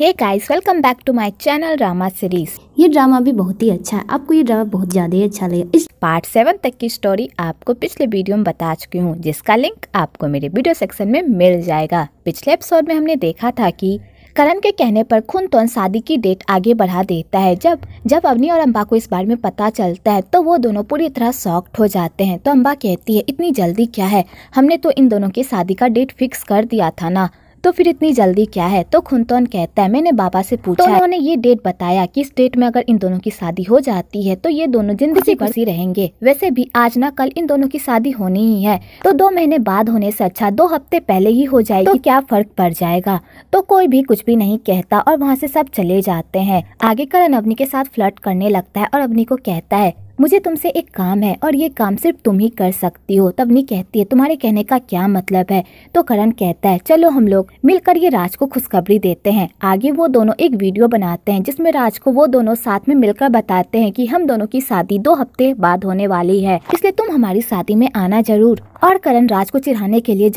hey guys welcome back to my channel drama series ये drama भी बहुत ही अच्छा है आपको ये ड्रामा बहुत ज्यादा ही अच्छा लगे इस पार्ट सेवन तक की स्टोरी आपको पिछले वीडियो में बता चुकी हूँ जिसका लिंक आपको मेरे वीडियो सेक्शन में मिल जाएगा पिछले एपिसोड में हमने देखा था की करण के कहने पर खुन तो शादी की डेट आगे बढ़ा देता है जब जब अवनी और अम्बा को इस बारे में पता चलता है तो वो दोनों पूरी तरह सॉक्ट हो जाते हैं तो अम्बा कहती है इतनी जल्दी क्या है हमने तो इन दोनों की शादी का डेट फिक्स कर दिया था ना तो फिर इतनी जल्दी क्या है तो खुनतोन कहता है मैंने बाबा से पूछा तो उन्होंने ये डेट बताया कि इस डेट में अगर इन दोनों की शादी हो जाती है तो ये दोनों जिंदगी बसी रहेंगे वैसे भी आज ना कल इन दोनों की शादी होनी ही है तो दो महीने बाद होने से अच्छा दो हफ्ते पहले ही हो जाएगी तो क्या फर्क पड़ जाएगा तो कोई भी कुछ भी नहीं कहता और वहाँ से सब चले जाते हैं आगे करण अवनी के साथ फ्लर्ट करने लगता है और अवनी को कहता है मुझे तुमसे एक काम है और ये काम सिर्फ तुम ही कर सकती हो तबनी कहती है तुम्हारे कहने का क्या मतलब है तो करण कहता है चलो हम लोग मिलकर ये राज को खुशखबरी देते हैं आगे वो दोनों एक वीडियो बनाते हैं जिसमें राज को वो दोनों साथ में मिलकर बताते हैं कि हम दोनों की शादी दो हफ्ते बाद होने वाली है इसलिए तुम हमारी शादी में आना जरूर और करण राज को चिढ़ाने के लिए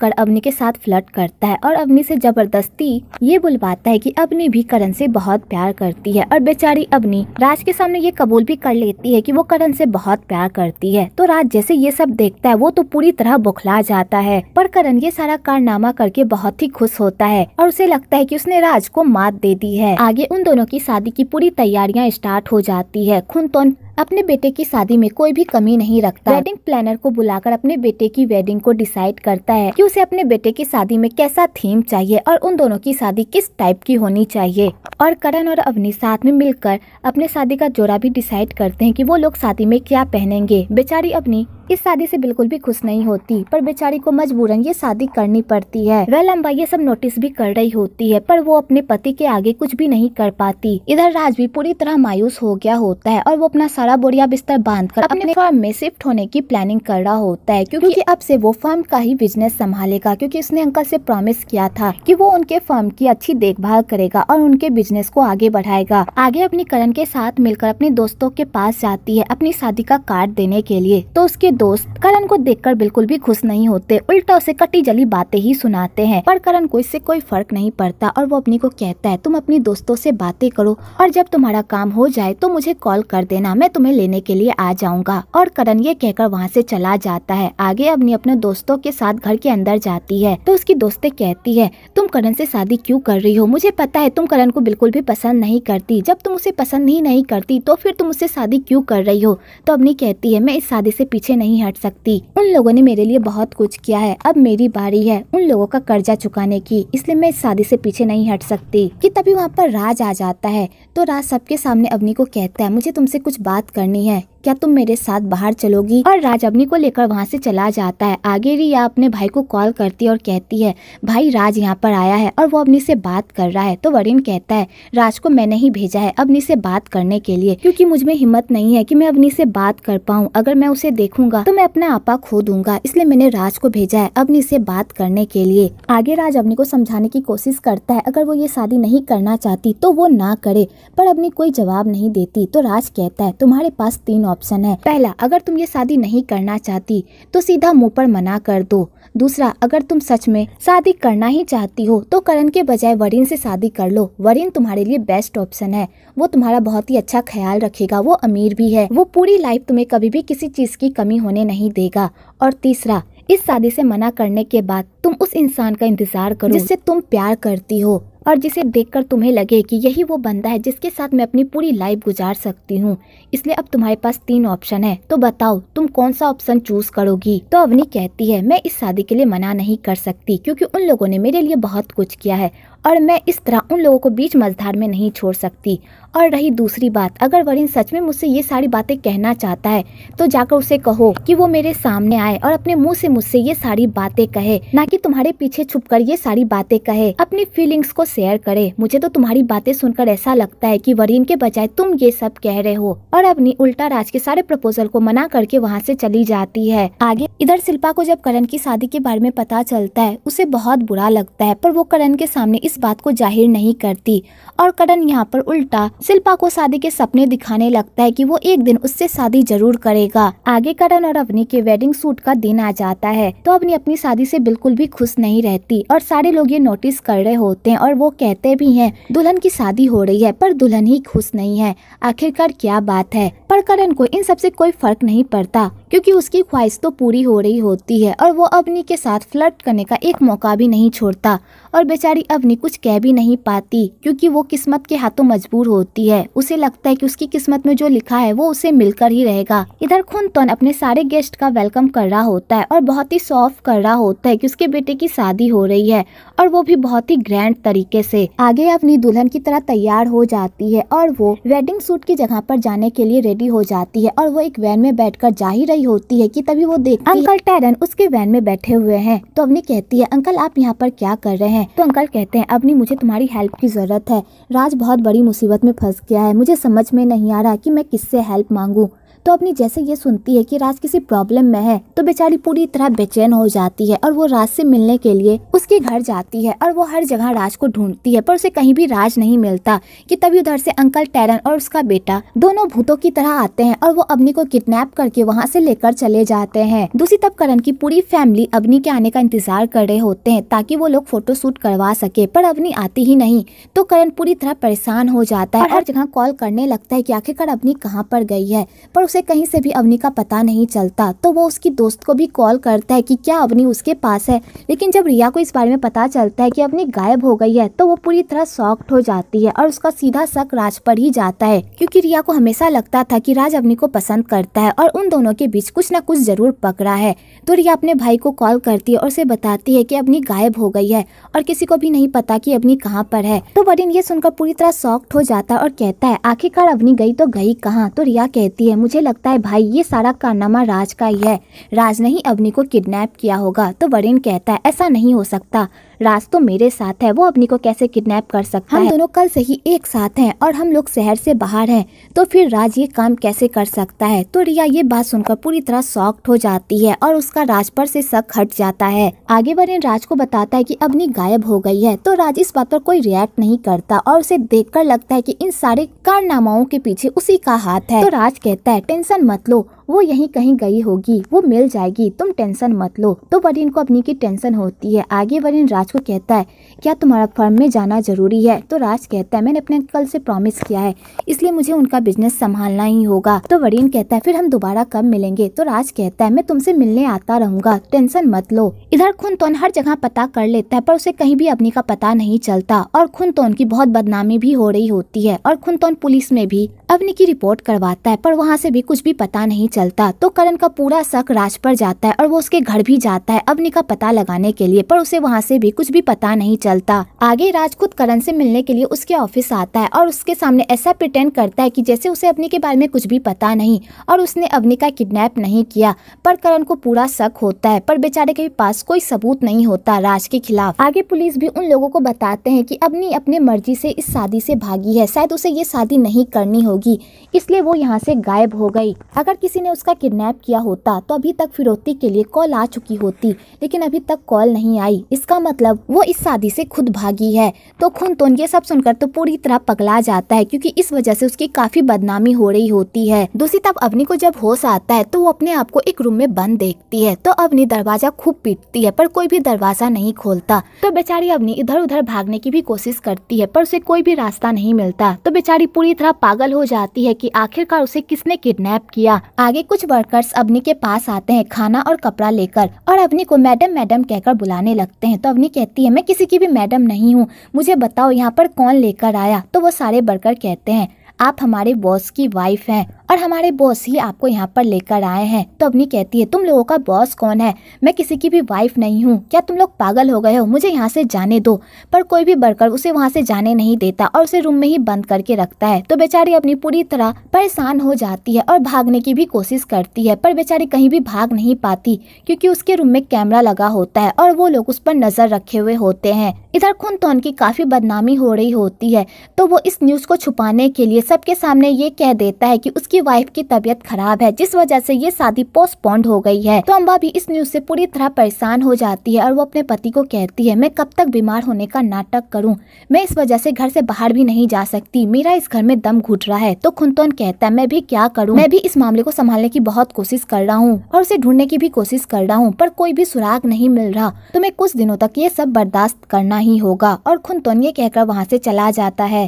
कर अवनी के साथ फ्लर्ट करता है और अवनी से जबरदस्ती ये बुलवाता है कि अवनी भी करण से बहुत प्यार करती है और बेचारी अवनी राज के सामने ये कबूल भी कर लेती है कि वो करण से बहुत प्यार करती है तो राज जैसे ये सब देखता है वो तो पूरी तरह बुखला जाता है पर करण ये सारा कारनामा करके बहुत ही खुश होता है और उसे लगता है कि उसने राज को मात दे दी है आगे उन दोनों की शादी की पूरी तैयारियां स्टार्ट हो जाती है खुनतोन अपने बेटे की शादी में कोई भी कमी नहीं रखता वेडिंग प्लानर को बुलाकर अपने बेटे की वेडिंग को डिसाइड करता है कि उसे अपने बेटे की शादी में कैसा थीम चाहिए और उन दोनों की शादी किस टाइप की होनी चाहिए और करण और अवनी साथ में मिलकर अपने शादी का जोड़ा भी डिसाइड करते हैं कि वो लोग शादी में क्या पहनेंगे बेचारी अपनी इस शादी से बिल्कुल भी खुश नहीं होती पर बेचारी को मजबूरन ये शादी करनी पड़ती है वह लंबाई ये सब नोटिस भी कर रही होती है पर वो अपने पति के आगे कुछ भी नहीं कर पाती इधर राज भी पूरी तरह मायूस हो गया होता है और वो अपना सारा बोरिया बिस्तर बांध कर अपने फार्म में शिफ्ट होने की प्लानिंग कर रहा होता है क्यूँकी अब से वो फार्म का ही बिजनेस संभालेगा क्यूँकी उसने अंकल से प्रॉमिस किया था कि वो उनके फार्म की अच्छी देखभाल करेगा और उनके बिजनेस को आगे बढ़ाएगा आगे अपनी करण के साथ मिलकर अपने दोस्तों के पास जाती है अपनी शादी का कार्ड देने के लिए तो उसके दोस्त करण को देखकर बिल्कुल भी खुश नहीं होते उल्टा उसे कटी जली बातें ही सुनाते हैं पर करण को इससे कोई फर्क नहीं पड़ता और वो अपनी को कहता है तुम अपनी दोस्तों से बातें करो और जब तुम्हारा काम हो जाए तो मुझे कॉल कर देना मैं तुम्हें लेने के लिए आ जाऊंगा और करण ये कहकर वहाँ से चला जाता है आगे अपनी अपने दोस्तों के साथ घर के अंदर जाती है तो उसकी दोस्तें कहती है तुम करण से शादी क्यों कर रही हो मुझे पता है तुम करण को बिल्कुल भी पसंद नहीं करती जब तुम उसे पसंद ही नहीं करती तो फिर तुम उससे शादी क्यों कर रही हो तो अपनी कहती है मैं इस शादी से पीछे नहीं नहीं हट सकती उन लोगों ने मेरे लिए बहुत कुछ किया है अब मेरी बारी है उन लोगों का कर्जा चुकाने की इसलिए मैं इस शादी से पीछे नहीं हट सकती कि तभी वहाँ पर राज आ जाता है तो राज सबके सामने अवनी को कहता है मुझे तुमसे कुछ बात करनी है क्या तुम मेरे साथ बाहर चलोगी और राज अग्नि को लेकर वहाँ से चला जाता है आगे रिया अपने भाई को कॉल करती है और कहती है भाई राज यहाँ पर आया है और वो अग्नि से बात कर रहा है तो वरिन कहता है राज को मैंने ही भेजा है अग्नि से बात करने के लिए क्यूँकी मुझ में हिम्मत नहीं है की मैं अग्नि से बात कर पाऊँ अगर मैं उसे देखूंगा तो मैं अपना आपा खो दूंगा इसलिए मैंने राज को भेजा है अग्नि से बात करने के लिए आगे राज अग्नि को समझाने की कोशिश करता है अगर वो ये शादी नहीं करना चाहती तो वो ना करे पर अग्नि कोई जवाब नहीं देती तो राज कहता है तुम्हारे पास तीन ऑप्शन है पहला अगर तुम ये शादी नहीं करना चाहती तो सीधा मुंह पर मना कर दो दूसरा अगर तुम सच में शादी करना ही चाहती हो तो करण के बजाय वरीन से शादी कर लो वरीन तुम्हारे लिए बेस्ट ऑप्शन है वो तुम्हारा बहुत ही अच्छा ख्याल रखेगा वो अमीर भी है वो पूरी लाइफ तुम्हें कभी भी किसी चीज की कमी होने नहीं देगा और तीसरा इस शादी से मना करने के बाद तुम उस इंसान का इंतजार करो जिससे तुम प्यार करती हो और जिसे देखकर तुम्हें लगे कि यही वो बंदा है जिसके साथ मैं अपनी पूरी लाइफ गुजार सकती हूँ इसलिए अब तुम्हारे पास तीन ऑप्शन है तो बताओ तुम कौन सा ऑप्शन चूज करोगी तो अवनी कहती है मैं इस शादी के लिए मना नहीं कर सकती क्योंकि उन लोगों ने मेरे लिए बहुत कुछ किया है और मैं इस तरह उन लोगों को बीच मझधार में नहीं छोड़ सकती और रही दूसरी बात अगर वरिन सच में मुझसे ये सारी बातें कहना चाहता है तो जाकर उसे कहो कि वो मेरे सामने आए और अपने मुंह से मुझसे ये सारी बातें कहे ना कि तुम्हारे पीछे छुप कर ये सारी बातें कहे अपनी फीलिंग्स को शेयर करे मुझे तो तुम्हारी बातें सुनकर ऐसा लगता है कि वरीन के बजाय तुम ये सब कह रहे हो और अपनी उल्टा राज के सारे प्रपोजल को मना करके वहाँ से चली जाती है आगे इधर शिल्पा को जब करण की शादी के बारे में पता चलता है उसे बहुत बुरा लगता है पर वो करण के सामने इस इस बात को जाहिर नहीं करती और करण यहाँ पर उल्टा शिल्पा को शादी के सपने दिखाने लगता है कि वो एक दिन उससे शादी जरूर करेगा आगे करण और अवनी के वेडिंग सूट का दिन आ जाता है तो अवनी अपनी शादी से बिल्कुल भी खुश नहीं रहती और सारे लोग ये नोटिस कर रहे होते हैं और वो कहते भी हैं दुल्हन की शादी हो रही है पर दुल्हन ही खुश नहीं है आखिरकार क्या बात है पर करण को इन सबसे कोई फर्क नहीं पड़ता क्योंकि उसकी ख्वाहिश तो पूरी हो रही होती है और वो अवनी के साथ फ्लर्ट करने का एक मौका भी नहीं छोड़ता और बेचारी अवनी कुछ कह भी नहीं पाती क्योंकि वो किस्मत के हाथों मजबूर होती है उसे लगता है कि उसकी किस्मत में जो लिखा है वो उसे मिलकर ही रहेगा इधर खुन खुनतन अपने सारे गेस्ट का वेलकम कर रहा होता है और बहुत ही सॉफ्ट कर रहा होता है की उसके बेटे की शादी हो रही है और वो भी बहुत ही ग्रैंड तरीके से आगे अपनी दुल्हन की तरह तैयार हो जाती है और वो वेडिंग सूट की जगह पर जाने के लिए रेडी भी हो जाती है और वो एक वैन में बैठकर जा ही रही होती है कि तभी वो देखती अंकल टेरन उसके वैन में बैठे हुए हैं तो अवनी कहती है अंकल आप यहाँ पर क्या कर रहे हैं तो अंकल कहते हैं अवनी मुझे तुम्हारी हेल्प की जरूरत है राज बहुत बड़ी मुसीबत में फंस गया है मुझे समझ में नहीं आ रहा कि मैं किससे हेल्प मांगू तो अपनी जैसे ये सुनती है कि राज किसी प्रॉब्लम में है तो बेचारी पूरी तरह बेचैन हो जाती है और वो राज से मिलने के लिए उसके घर जाती है और वो हर जगह राज को ढूंढती है पर उसे कहीं भी राज नहीं मिलता कि तभी उधर से अंकल टेरन और उसका बेटा दोनों भूतों की तरह आते हैं और वो अग्नि को किडनेप करके वहाँ से लेकर चले जाते हैं दूसरी तब करण की पूरी फैमिली अग्नि के आने का इंतजार कर रहे होते हैं ताकि वो लोग फोटो शूट करवा सके पर अग्नि आती ही नहीं तो करण पूरी तरह परेशान हो जाता है और जगह कॉल करने लगता है की आखिरकार अग्नि कहाँ पर गई है पर उसे कहीं से भी अवनी का पता नहीं चलता तो वो उसकी दोस्त को भी कॉल करता है कि क्या अवनी उसके पास है लेकिन जब रिया को इस बारे में पता चलता है कि अवनी गायब हो गई है तो वो पूरी तरह सॉक्ट हो जाती है और उसका सीधा शक राज पर ही जाता है क्योंकि रिया को हमेशा लगता था कि राज अवनी को पसंद करता है और उन दोनों के बीच कुछ न कुछ जरूर पकड़ा है तो रिया अपने भाई को कॉल करती है और उसे बताती है की अवनी गायब हो गई है और किसी को भी नहीं पता की अवनी कहाँ पर है तो वरिन ये सुनकर पूरी तरह सॉक्ट हो जाता है और कहता है आखिरकार अवनी गई तो गई कहाँ तो रिया कहती है मुझे लगता है भाई ये सारा कारनामा राज का ही है राज ने ही अवनी को किडनैप किया होगा तो वरिन कहता है ऐसा नहीं हो सकता राज तो मेरे साथ है वो अपनी को कैसे किडनैप कर सकता हम है दोनों कल से ही एक साथ हैं और हम लोग शहर से बाहर हैं तो फिर राज ये काम कैसे कर सकता है तो रिया ये बात सुनकर पूरी तरह सॉफ्ट हो जाती है और उसका राज पर से शक हट जाता है आगे बढ़े राज को बताता है की अपनी गायब हो गई है तो राज इस बात पर कोई रिएक्ट नहीं करता और उसे देख लगता है की इन सारे कारनामाओं के पीछे उसी का हाथ है तो राज कहता है टेंशन मत लो वो यहीं कहीं गई होगी वो मिल जाएगी तुम टेंशन मत लो तो वरीन को अपनी की टेंशन होती है आगे वरीन राज को कहता है क्या तुम्हारा फर्म में जाना जरूरी है तो राज कहता है मैंने अपने अंकल से प्रॉमिस किया है इसलिए मुझे उनका बिजनेस संभालना ही होगा तो वरीन कहता है फिर हम दोबारा कब मिलेंगे तो राज कहता है मैं तुमसे मिलने आता रहूंगा टेंशन मत लो इधर खुन तोन हर जगह पता कर लेता है पर उसे कहीं भी अपनी का पता नहीं चलता और खुन तोन की बहुत बदनामी भी हो रही होती है और खुन तोन पुलिस में भी अवनी की रिपोर्ट करवाता है पर वहाँ से भी कुछ भी पता नहीं चलता तो करण का पूरा शक राज पर जाता है और वो उसके घर भी जाता है अवनी का पता लगाने के लिए पर उसे वहाँ से भी कुछ भी पता नहीं चलता आगे राज खुद करण से मिलने के लिए उसके ऑफिस आता है और उसके सामने ऐसा प्रिटेंड करता है की जैसे उसे अवनी के बारे में कुछ भी पता नहीं और उसने अवनी का किडनेप नहीं किया पर करण को पूरा शक होता है पर बेचारे के पास कोई सबूत नहीं होता राज के खिलाफ आगे पुलिस भी उन लोगों को बताते हैं की अवनी अपने मर्जी से इस शादी से भागी है शायद उसे ये शादी नहीं करनी होगी होगी इसलिए वो यहाँ से गायब हो गई अगर किसी ने उसका किडनैप किया होता तो अभी तक फिरौती के लिए कॉल आ चुकी होती लेकिन अभी तक कॉल नहीं आई इसका मतलब वो इस शादी से खुद भागी है तो खून तो ये सब सुनकर तो पूरी तरह पगला जाता है क्योंकि इस वजह से उसकी काफी बदनामी हो रही होती है दूसरी तरफ अवनी को जब होश आता है तो वो अपने आप को एक रूम में बंद देखती है तो अवनी दरवाजा खूब पीटती है पर कोई भी दरवाजा नहीं खोलता तो बेचारी अवनी इधर उधर भागने की भी कोशिश करती है पर उसे कोई भी रास्ता नहीं मिलता तो बेचारी पूरी तरह पागल हो जाती है कि आखिरकार उसे किसने किडनैप किया आगे कुछ वर्कर्स अवनी के पास आते हैं खाना और कपड़ा लेकर और अवनी को मैडम मैडम कहकर बुलाने लगते हैं तो अवनी कहती है मैं किसी की भी मैडम नहीं हूँ मुझे बताओ यहाँ पर कौन लेकर आया तो वो सारे वर्कर कहते हैं आप हमारे बॉस की वाइफ हैं और हमारे बॉस ही आपको यहाँ पर लेकर आए हैं तो अवनी कहती है तुम लोगों का बॉस कौन है मैं किसी की भी वाइफ नहीं हूँ क्या तुम लोग पागल हो गए हो मुझे यहाँ से जाने दो पर कोई भी वर्कर उसे वहाँ से जाने नहीं देता और उसे रूम में ही बंद करके रखता है तो बेचारी अपनी पूरी तरह परेशान हो जाती है और भागने की भी कोशिश करती है पर बेचारी कहीं भी भाग नहीं पाती क्यूँकी उसके रूम में कैमरा लगा होता है और वो लोग उस पर नजर रखे हुए होते हैं इधर तो की काफी बदनामी हो रही होती है तो वो इस न्यूज को छुपाने के लिए सबके सामने ये कह देता है की उसकी उसकी वाइफ की तबीयत खराब है जिस वजह से ये शादी पोस्टपोन्ड हो गई है तो अम्बा भी इस न्यूज से पूरी तरह परेशान हो जाती है और वो अपने पति को कहती है मैं कब तक बीमार होने का नाटक करूँ मैं इस वजह से घर से बाहर भी नहीं जा सकती मेरा इस घर में दम घुट रहा है तो खुनतोन कहता है मैं भी क्या करूँ मैं भी इस मामले को संभालने की बहुत कोशिश कर रहा हूँ और उसे ढूंढने की भी कोशिश कर रहा हूँ पर कोई भी सुराग नहीं मिल रहा तो मैं कुछ दिनों तक ये सब बर्दाश्त करना ही होगा और खुनतोन ये कहकर वहाँ से चला जाता है